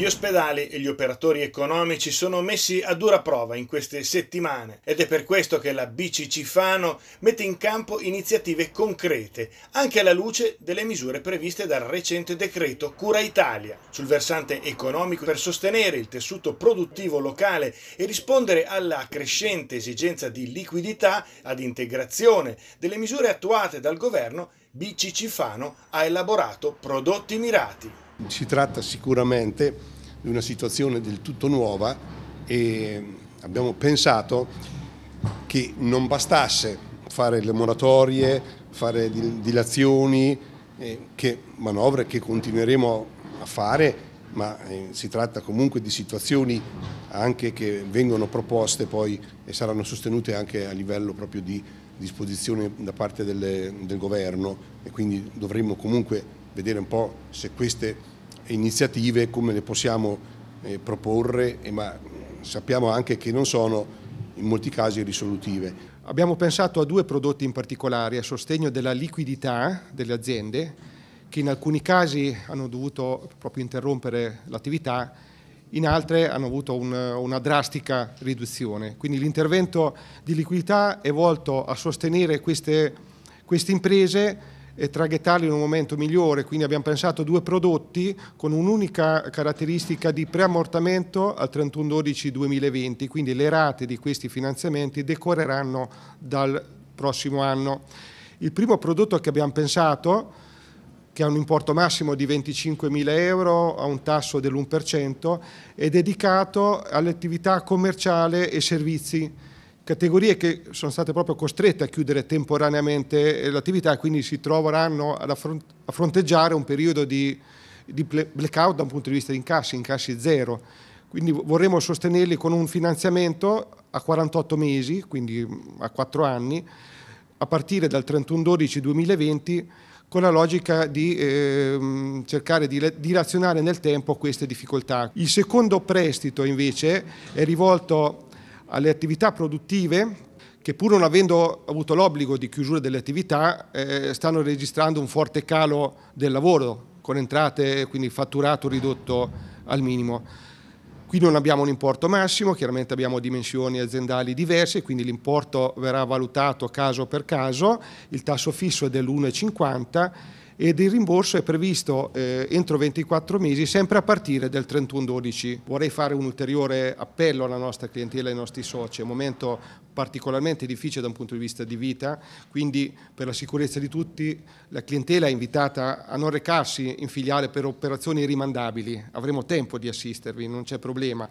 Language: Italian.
Gli ospedali e gli operatori economici sono messi a dura prova in queste settimane ed è per questo che la BCC Fano mette in campo iniziative concrete, anche alla luce delle misure previste dal recente decreto Cura Italia, sul versante economico per sostenere il tessuto produttivo locale e rispondere alla crescente esigenza di liquidità ad integrazione delle misure attuate dal governo BCC Fano ha elaborato prodotti mirati. Si tratta sicuramente di una situazione del tutto nuova e abbiamo pensato che non bastasse fare le moratorie, fare dilazioni, eh, che manovre che continueremo a fare, ma eh, si tratta comunque di situazioni anche che vengono proposte poi e saranno sostenute anche a livello proprio di disposizione da parte del, del governo e quindi dovremo comunque vedere un po' se queste iniziative, come le possiamo eh, proporre, ma sappiamo anche che non sono in molti casi risolutive. Abbiamo pensato a due prodotti in particolare a sostegno della liquidità delle aziende che in alcuni casi hanno dovuto proprio interrompere l'attività, in altre hanno avuto una, una drastica riduzione. Quindi l'intervento di liquidità è volto a sostenere queste, queste imprese e traghettarli in un momento migliore, quindi abbiamo pensato due prodotti con un'unica caratteristica di preammortamento al 31-12-2020, quindi le rate di questi finanziamenti decorreranno dal prossimo anno. Il primo prodotto che abbiamo pensato che ha un importo massimo di 25.000 euro, a un tasso dell'1%, è dedicato all'attività commerciale e servizi categorie che sono state proprio costrette a chiudere temporaneamente l'attività, e quindi si troveranno affront a fronteggiare un periodo di, di blackout da un punto di vista di incassi, incassi zero. Quindi vorremmo sostenerli con un finanziamento a 48 mesi, quindi a 4 anni, a partire dal 31-12-2020 con la logica di eh, cercare di dilazionare nel tempo queste difficoltà. Il secondo prestito invece è rivolto alle attività produttive che pur non avendo avuto l'obbligo di chiusura delle attività eh, stanno registrando un forte calo del lavoro con entrate quindi fatturato ridotto al minimo. Qui non abbiamo un importo massimo, chiaramente abbiamo dimensioni aziendali diverse, quindi l'importo verrà valutato caso per caso, il tasso fisso è dell'1,50 ed il rimborso è previsto eh, entro 24 mesi, sempre a partire dal 31-12. Vorrei fare un ulteriore appello alla nostra clientela e ai nostri soci, è un momento particolarmente difficile da un punto di vista di vita, quindi per la sicurezza di tutti la clientela è invitata a non recarsi in filiale per operazioni rimandabili, avremo tempo di assistervi, non c'è problema.